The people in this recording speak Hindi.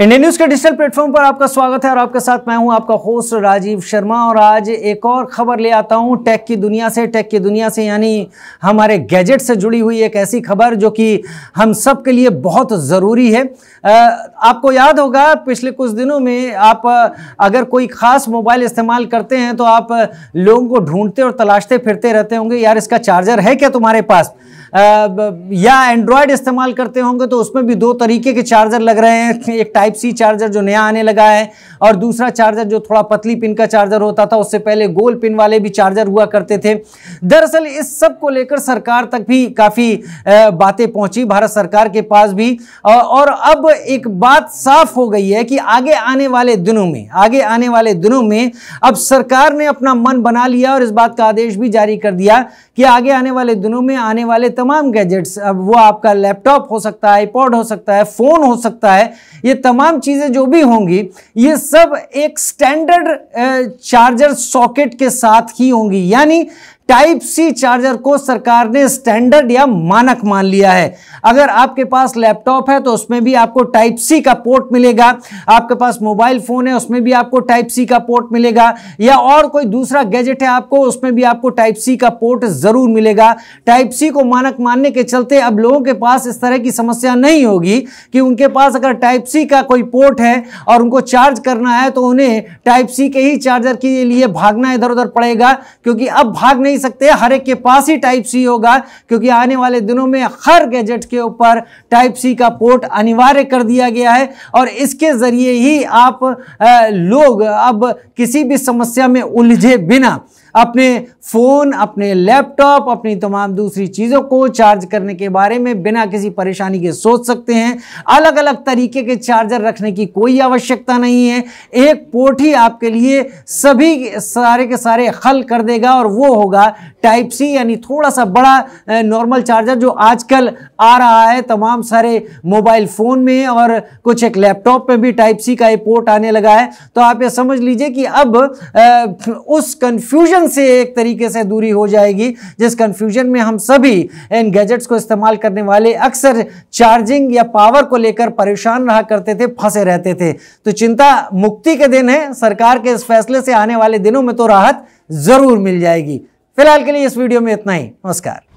इंडियन न्यूज के डिजिटल प्लेटफॉर्म पर आपका स्वागत है और आपके साथ मैं हूं आपका होस्ट राजीव शर्मा और आज एक और खबर ले आता हूं टेक की दुनिया से टेक की दुनिया से यानी हमारे गैजेट से जुड़ी हुई एक ऐसी खबर जो कि हम सब के लिए बहुत ज़रूरी है आपको याद होगा पिछले कुछ दिनों में आप अगर कोई ख़ास मोबाइल इस्तेमाल करते हैं तो आप लोगों को ढूंढते और तलाशते फिरते रहते होंगे यार इसका चार्जर है क्या तुम्हारे पास या एंड्रॉयड इस्तेमाल करते होंगे तो उसमें भी दो तरीके के चार्जर लग रहे हैं एक टाइप सी चार्जर जो नया आने लगा है और दूसरा चार्जर जो थोड़ा पतली पिन का चार्जर होता था उससे पहले गोल पिन वाले भी चार्जर हुआ करते थे दरअसल इस सब को लेकर सरकार तक भी काफ़ी बातें पहुंची भारत सरकार के पास भी और अब एक बात साफ हो गई है कि आगे आने वाले दिनों में आगे आने वाले दिनों में अब सरकार ने अपना मन बना लिया और इस बात का आदेश भी जारी कर दिया कि आगे आने वाले दिनों में आने वाले तब तमाम गैजेट्स अब वो आपका लैपटॉप हो सकता है आईपॉड हो सकता है फ़ोन हो सकता है ये तमाम चीज़ें जो भी होंगी ये सब एक स्टैंडर्ड चार्जर सॉकेट के साथ ही होंगी यानी टाइप सी चार्जर को सरकार ने स्टैंडर्ड या मानक मान लिया है अगर आपके पास लैपटॉप है तो उसमें भी आपको टाइप सी का पोर्ट मिलेगा आपके पास मोबाइल फोन है उसमें भी आपको टाइप सी का पोर्ट मिलेगा या और कोई दूसरा गैजेट है आपको उसमें भी आपको टाइप सी का पोर्ट जरूर मिलेगा टाइप सी को मानक मानने के चलते अब लोगों के पास इस तरह की समस्या नहीं होगी कि उनके पास अगर टाइप सी का कोई पोर्ट है और उनको चार्ज करना है तो उन्हें टाइप सी के ही चार्जर के लिए भागना इधर उधर पड़ेगा क्योंकि अब भाग नहीं नहीं सकते हर एक के पास ही टाइप सी होगा क्योंकि आने वाले दिनों में हर गैजेट के ऊपर टाइप सी का पोर्ट अनिवार्य कर दिया गया है और इसके ज़रिए ही आप आ, लोग अब किसी भी समस्या में उलझे बिना अपने फ़ोन अपने लैपटॉप अपनी तमाम दूसरी चीज़ों को चार्ज करने के बारे में बिना किसी परेशानी के सोच सकते हैं अलग अलग तरीके के चार्जर रखने की कोई आवश्यकता नहीं है एक पोर्ट ही आपके लिए सभी सारे के सारे हल कर देगा और वो होगा टाइप सी यानी थोड़ा सा बड़ा नॉर्मल चार्जर जो आजकल आ रहा है तमाम सारे मोबाइल फ़ोन में और कुछ एक लैपटॉप में भी टाइप सी का ये पोर्ट आने लगा है तो आप ये समझ लीजिए कि अब उस कन्फ्यूजन कन्फ्यूजन से एक तरीके से दूरी हो जाएगी जिस कन्फ्यूजन में हम सभी इन गैजेट्स को इस्तेमाल करने वाले अक्सर चार्जिंग या पावर को लेकर परेशान रहा करते थे फंसे रहते थे तो चिंता मुक्ति के दिन है सरकार के इस फैसले से आने वाले दिनों में तो राहत जरूर मिल जाएगी फिलहाल के लिए इस वीडियो में इतना ही नमस्कार